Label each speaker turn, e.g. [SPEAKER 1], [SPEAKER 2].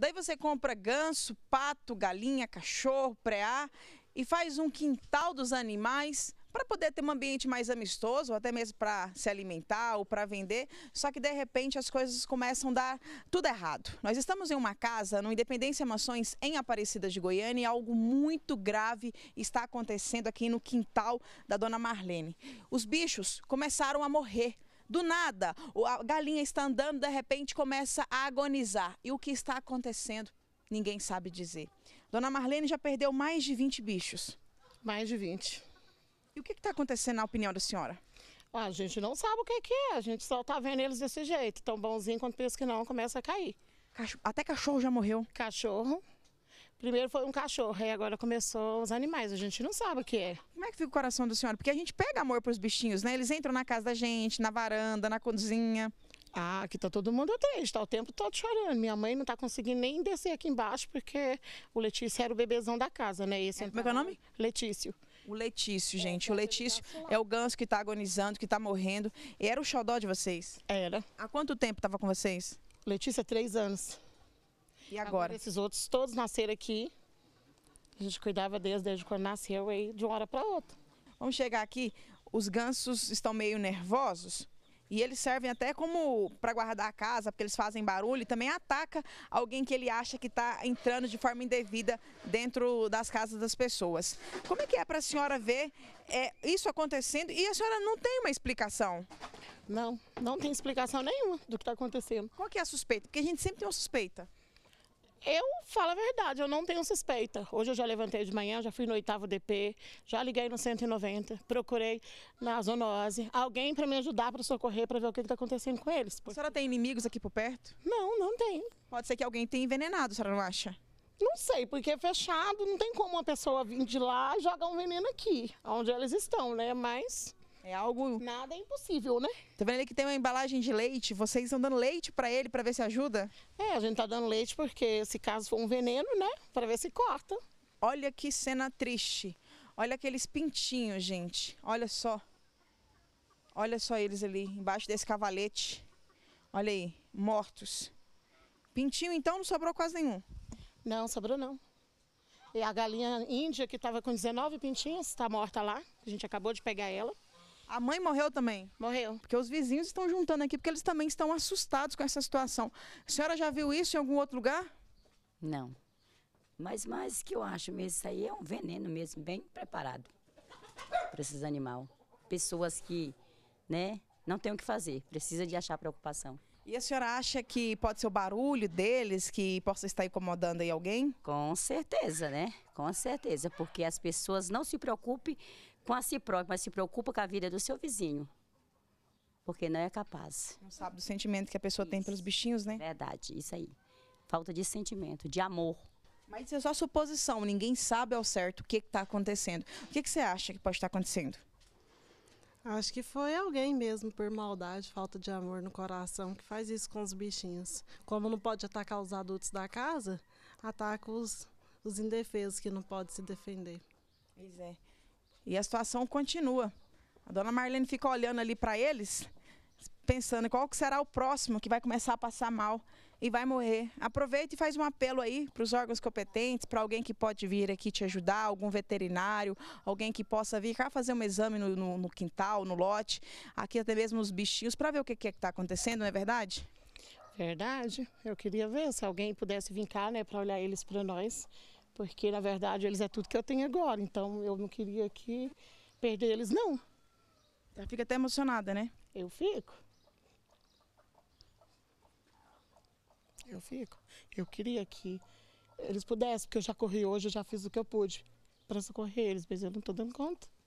[SPEAKER 1] Daí você compra ganso, pato, galinha, cachorro, preá e faz um quintal dos animais para poder ter um ambiente mais amistoso, ou até mesmo para se alimentar ou para vender. Só que de repente as coisas começam a dar tudo errado. Nós estamos em uma casa, no Independência Mansões, em Aparecida de Goiânia, e algo muito grave está acontecendo aqui no quintal da dona Marlene. Os bichos começaram a morrer. Do nada, a galinha está andando, de repente começa a agonizar. E o que está acontecendo? Ninguém sabe dizer. Dona Marlene já perdeu mais de 20 bichos. Mais de 20. E o que está acontecendo na opinião da senhora? Ah, a gente não sabe o que, é, a gente só está vendo eles desse jeito. Tão bonzinho, quando pensa que não, começa a cair. Até cachorro já morreu. Cachorro. Primeiro foi um cachorro, aí agora começou os animais, a gente não sabe o que é. Como é que fica o coração do senhor? Porque a gente pega amor para os bichinhos, né? Eles entram na casa da gente, na varanda, na cozinha. Ah, aqui tá todo mundo triste, tá o tempo todo chorando. Minha mãe não tá conseguindo nem descer aqui embaixo, porque o Letícia era o bebezão da casa, né? Esse é, como é que é o nome? Letício. O Letício, é, gente. É, o Letício é o ganso que tá agonizando, que tá morrendo. E era o xodó de vocês? Era. Há quanto tempo tava com vocês? Letícia, três anos. E agora? agora? Esses outros todos nasceram aqui. A gente cuidava deles desde quando nasceu aí, de uma hora para outra. Vamos chegar aqui. Os gansos estão meio nervosos. E eles servem até como para guardar a casa, porque eles fazem barulho e também ataca alguém que ele acha que está entrando de forma indevida dentro das casas das pessoas. Como é que é para a senhora ver é, isso acontecendo e a senhora não tem uma explicação? Não, não tem explicação nenhuma do que está acontecendo. Qual que é a suspeita? Porque a gente sempre tem uma suspeita. Eu falo a verdade, eu não tenho suspeita. Hoje eu já levantei de manhã, já fui no oitavo DP, já liguei no 190, procurei na zoonose, alguém para me ajudar, para socorrer, para ver o que está acontecendo com eles. A senhora tem inimigos aqui por perto? Não, não tem. Pode ser que alguém tenha envenenado, a senhora não acha? Não sei, porque é fechado, não tem como uma pessoa vir de lá e jogar um veneno aqui, onde eles estão, né? Mas é algo. Nada é impossível, né? Tá vendo ali que tem uma embalagem de leite? Vocês estão dando leite para ele para ver se ajuda? É, a gente tá dando leite porque se caso for um veneno, né? Para ver se corta. Olha que cena triste. Olha aqueles pintinhos, gente. Olha só. Olha só eles ali embaixo desse cavalete. Olha aí, mortos. Pintinho então não sobrou quase nenhum. Não, sobrou não. E a galinha índia que estava com 19 pintinhos está morta lá. A gente acabou de pegar ela. A mãe morreu também? Morreu. Porque os vizinhos estão juntando aqui, porque eles também estão assustados com essa situação. A senhora já viu isso em algum outro lugar? Não. Mas mais que eu acho mesmo, isso aí é um veneno mesmo, bem preparado para esses animais. Pessoas que, né, não tem o que fazer, precisa de achar preocupação. E a senhora acha que pode ser o barulho deles que possa estar incomodando aí alguém? Com certeza, né? Com certeza, porque as pessoas não se preocupem com a si próprio, mas se preocupa com a vida do seu vizinho. Porque não é capaz. Não sabe do sentimento que a pessoa isso. tem pelos bichinhos, né? Verdade, isso aí. Falta de sentimento, de amor. Mas isso é só suposição, ninguém sabe ao certo o que está acontecendo. O que, que você acha que pode estar acontecendo? Acho que foi alguém mesmo, por maldade, falta de amor no coração, que faz isso com os bichinhos. Como não pode atacar os adultos da casa, ataca os, os indefesos que não podem se defender. Pois é. E a situação continua. A dona Marlene fica olhando ali para eles, pensando qual que será o próximo que vai começar a passar mal e vai morrer. Aproveita e faz um apelo aí para os órgãos competentes, para alguém que pode vir aqui te ajudar, algum veterinário, alguém que possa vir cá fazer um exame no, no, no quintal, no lote, aqui até mesmo os bichinhos, para ver o que, que é que está acontecendo, não é verdade? Verdade. Eu queria ver se alguém pudesse vir cá, né, para olhar eles para nós porque na verdade eles é tudo que eu tenho agora, então eu não queria que perder eles não. Ela tá, fica até emocionada, né? Eu fico. Eu fico. Eu queria que eles pudessem, porque eu já corri hoje, eu já fiz o que eu pude para socorrer eles, mas eu não estou dando conta.